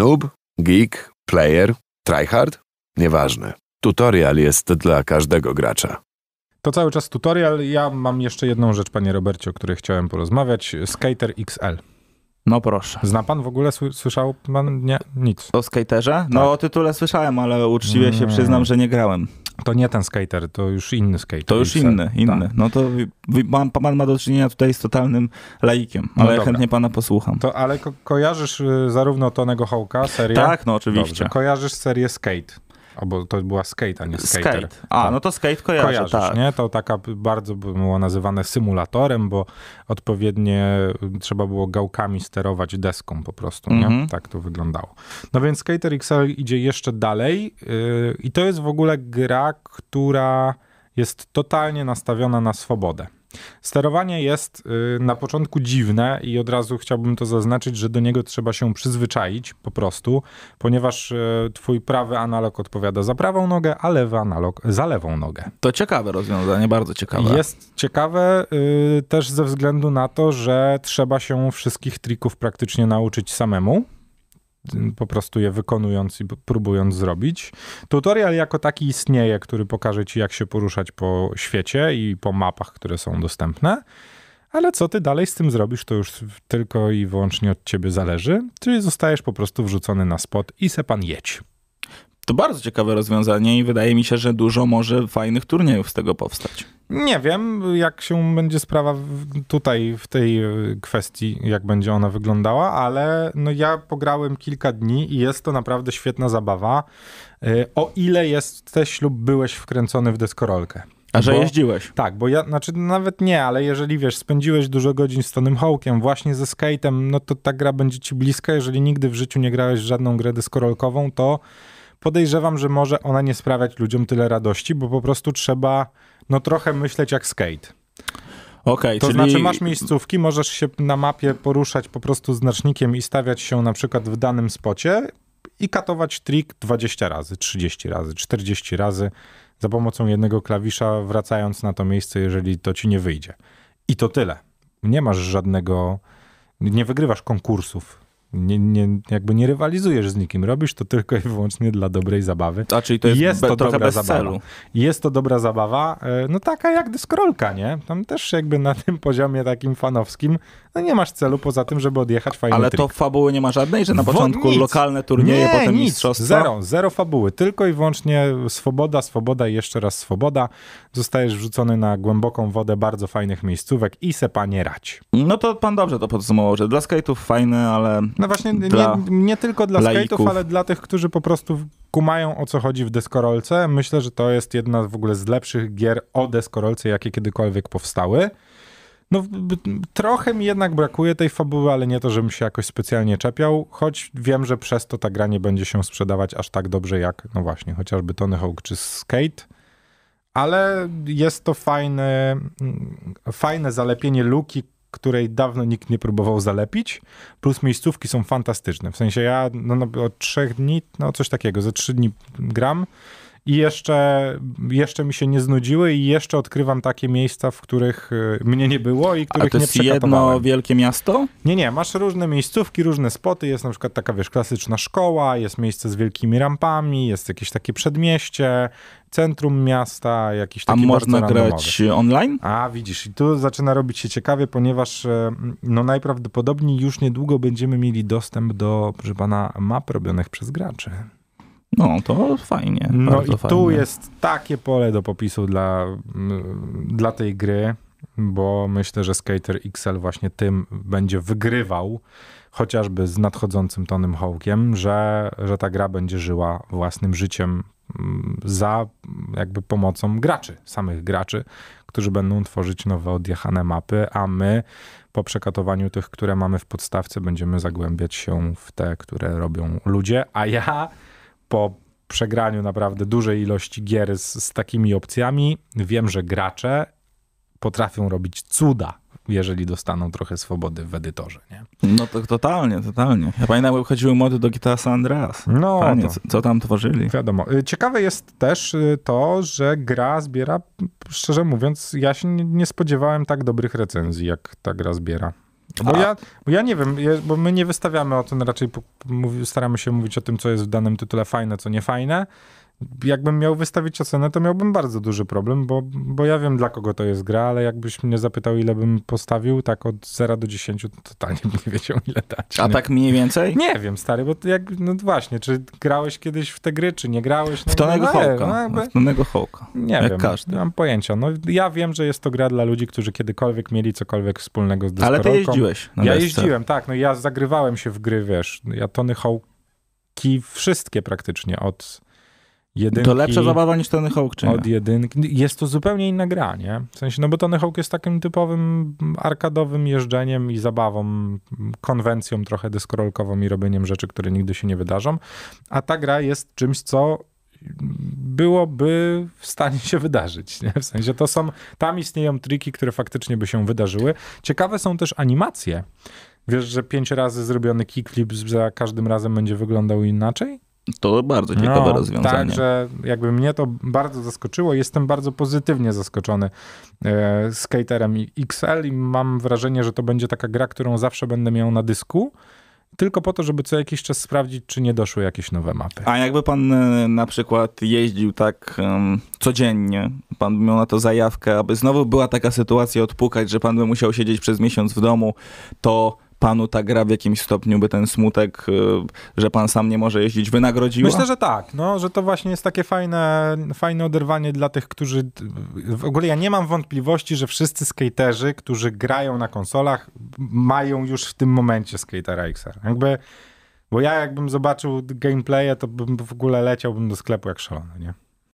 Noob, geek, player, tryhard? Nieważne. Tutorial jest dla każdego gracza. To cały czas tutorial. Ja mam jeszcze jedną rzecz, panie Robercie, o której chciałem porozmawiać. Skater XL. No proszę. Zna pan w ogóle? Słyszał pan? Nie, nic. O skaterze? No tak. o tytule słyszałem, ale uczciwie się przyznam, że nie grałem. To nie ten skater, to już inny skater. To już inny, inny. Tak. No to pan, pan, ma do czynienia tutaj z totalnym laikiem, no ale no ja chętnie pana posłucham. To, ale ko kojarzysz y, zarówno Tonego Hołka, serię? Tak, no oczywiście. Dobrze. Kojarzysz serię Skate? albo to była skate, a nie skater. Skate. A, tak. no to skate kojarzę, Kojarzysz, tak. nie? To taka bardzo było nazywane symulatorem, bo odpowiednie y, trzeba było gałkami sterować deską po prostu, nie? Mm -hmm. Tak to wyglądało. No więc Skater XL idzie jeszcze dalej yy, i to jest w ogóle gra, która jest totalnie nastawiona na swobodę. Sterowanie jest y, na początku dziwne i od razu chciałbym to zaznaczyć, że do niego trzeba się przyzwyczaić po prostu, ponieważ y, twój prawy analog odpowiada za prawą nogę, a lewy analog za lewą nogę. To ciekawe rozwiązanie, bardzo ciekawe. Jest ciekawe y, też ze względu na to, że trzeba się wszystkich trików praktycznie nauczyć samemu po prostu je wykonując i próbując zrobić. Tutorial jako taki istnieje, który pokaże ci, jak się poruszać po świecie i po mapach, które są dostępne. Ale co ty dalej z tym zrobisz, to już tylko i wyłącznie od ciebie zależy. Czyli zostajesz po prostu wrzucony na spot i se pan jedź to bardzo ciekawe rozwiązanie i wydaje mi się, że dużo może fajnych turniejów z tego powstać. Nie wiem, jak się będzie sprawa tutaj w tej e, kwestii, jak będzie ona wyglądała, ale no ja pograłem kilka dni i jest to naprawdę świetna zabawa. E, o ile jesteś lub byłeś wkręcony w deskorolkę. A że bo, jeździłeś? Tak, bo ja, znaczy nawet nie, ale jeżeli wiesz, spędziłeś dużo godzin z Tonym Hawkiem, właśnie ze skate'em, no to ta gra będzie ci bliska. Jeżeli nigdy w życiu nie grałeś w żadną grę deskorolkową, to podejrzewam, że może ona nie sprawiać ludziom tyle radości, bo po prostu trzeba no trochę myśleć jak skate. Okay, to czyli... znaczy masz miejscówki, możesz się na mapie poruszać po prostu znacznikiem i stawiać się na przykład w danym spocie i katować trik 20 razy, 30 razy, 40 razy za pomocą jednego klawisza, wracając na to miejsce, jeżeli to ci nie wyjdzie. I to tyle. Nie masz żadnego, nie wygrywasz konkursów. Nie, nie, jakby nie rywalizujesz z nikim, robisz to tylko i wyłącznie dla dobrej zabawy. A czyli to jest, jest to dobra bez zabawa. Celu. Jest to dobra zabawa, e, no taka jak dyskrolka, nie? Tam też jakby na tym poziomie takim fanowskim no nie masz celu poza tym, żeby odjechać fajnie. Ale to fabuły nie ma żadnej, że na początku nic. lokalne turnieje, nie, potem nic. mistrzostwa? Zero, zero fabuły. Tylko i wyłącznie swoboda, swoboda i jeszcze raz swoboda. Zostajesz wrzucony na głęboką wodę bardzo fajnych miejscówek i se panie rać. No to pan dobrze to podsumował, że dla skate'ów fajne, ale... No właśnie, dla... nie, nie, tylko dla skate'ów, ale dla tych, którzy po prostu kumają o co chodzi w deskorolce. Myślę, że to jest jedna w ogóle z lepszych gier o deskorolce, jakie kiedykolwiek powstały. No, trochę mi jednak brakuje tej fabuły, ale nie to, żebym się jakoś specjalnie czepiał, choć wiem, że przez to ta gra nie będzie się sprzedawać aż tak dobrze jak, no właśnie, chociażby Tony Hawk czy Skate, ale jest to fajne, mm, fajne zalepienie luki, której dawno nikt nie próbował zalepić, plus miejscówki są fantastyczne. W sensie ja no, no, od trzech dni, no coś takiego, ze trzy dni gram, i jeszcze, jeszcze mi się nie znudziły i jeszcze odkrywam takie miejsca, w których y, mnie nie było i których nie przekatowałem. A to jest jedno wielkie miasto? Nie, nie, masz różne miejscówki, różne spoty, jest na przykład taka, wiesz, klasyczna szkoła, jest miejsce z wielkimi rampami, jest jakieś takie przedmieście, centrum miasta, jakiś taki A można grać online? A widzisz, i tu zaczyna robić się ciekawie, ponieważ y, no najprawdopodobniej już niedługo będziemy mieli dostęp do, proszę pana, map robionych przez graczy. No, to fajnie. No i tu jest takie pole do popisu dla, mm, dla tej gry, bo myślę, że Skater XL właśnie tym będzie wygrywał, chociażby z nadchodzącym Tonym Hawkiem, że, że ta gra będzie żyła własnym życiem mm, za jakby pomocą graczy, samych graczy, którzy będą tworzyć nowe odjechane mapy, a my po przekatowaniu tych, które mamy w podstawce, będziemy zagłębiać się w te, które robią ludzie, a ja po przegraniu naprawdę dużej ilości gier z, z takimi opcjami wiem, że gracze potrafią robić cuda jeżeli dostaną trochę swobody w edytorze. Nie? No to totalnie, totalnie. Ja pamiętam, jak chodziły mody do gita San Andreas. No, Panie, no. co, co, tam tworzyli? Wiadomo. Y, ciekawe jest też y, to, że gra zbiera, szczerze mówiąc, ja się nie spodziewałem tak dobrych recenzji, jak ta gra zbiera. Bo ja, bo ja nie wiem, bo my nie wystawiamy o tym, raczej staramy się mówić o tym, co jest w danym tytule fajne, co nie fajne jakbym miał wystawić ocenę, to miałbym bardzo duży problem, bo, bo ja wiem, dla kogo to jest gra, ale jakbyś mnie zapytał, ile bym postawił, tak od 0 do 10, to totalnie bym nie wiedział, ile dać. Nie? A tak mniej więcej? Nie wiem, stary, bo jak, no właśnie, czy grałeś kiedyś w te gry, czy nie grałeś? No, w Tonego no, Hołka. No, jakby, w Tonego Hołka. Nie jak wiem, każdy. nie mam pojęcia. No, ja wiem, że jest to gra dla ludzi, którzy kiedykolwiek mieli cokolwiek wspólnego z deskorolką. Ale ty jeździłeś. ja jeździłem, tak, no ja zagrywałem się w gry, wiesz, ja Tony Hołki wszystkie praktycznie od jedynki. To lepsza zabawa niż Tony Hawk, czy nie? Od jedynki. Jest to zupełnie inna gra, nie? W sensie, no bo Tony Hawk jest takim typowym arkadowym jeżdżeniem i zabawą, konwencją trochę deskorolkową i robieniem rzeczy, które nigdy się nie wydarzą. A ta gra jest czymś, co byłoby w stanie się wydarzyć. Nie? W sensie to są, tam istnieją triki, które faktycznie by się wydarzyły. Ciekawe są też animacje. Wiesz, że pięć razy zrobiony kickflip za każdym razem będzie wyglądał inaczej? To bardzo ciekawe no, rozwiązanie. Także jakby mnie to bardzo zaskoczyło. Jestem bardzo pozytywnie zaskoczony e, skaterem XL i mam wrażenie, że to będzie taka gra, którą zawsze będę miał na dysku tylko po to, żeby co jakiś czas sprawdzić, czy nie doszły jakieś nowe mapy. A jakby pan e, na przykład jeździł tak um, codziennie, pan miał na to zajawkę, aby znowu była taka sytuacja odpukać, że pan by musiał siedzieć przez miesiąc w domu, to panu ta gra w jakimś stopniu by ten smutek, y, że pan sam nie może jeździć, wynagrodziła? Myślę, że tak, no, że to właśnie jest takie fajne, fajne oderwanie dla tych, którzy... W ogóle ja nie mam wątpliwości, że wszyscy skaterzy, którzy grają na konsolach, mają już w tym momencie skatera XR. Jakby... Bo ja jakbym zobaczył gameplaye, to bym w ogóle leciałbym do sklepu jak szalony, nie?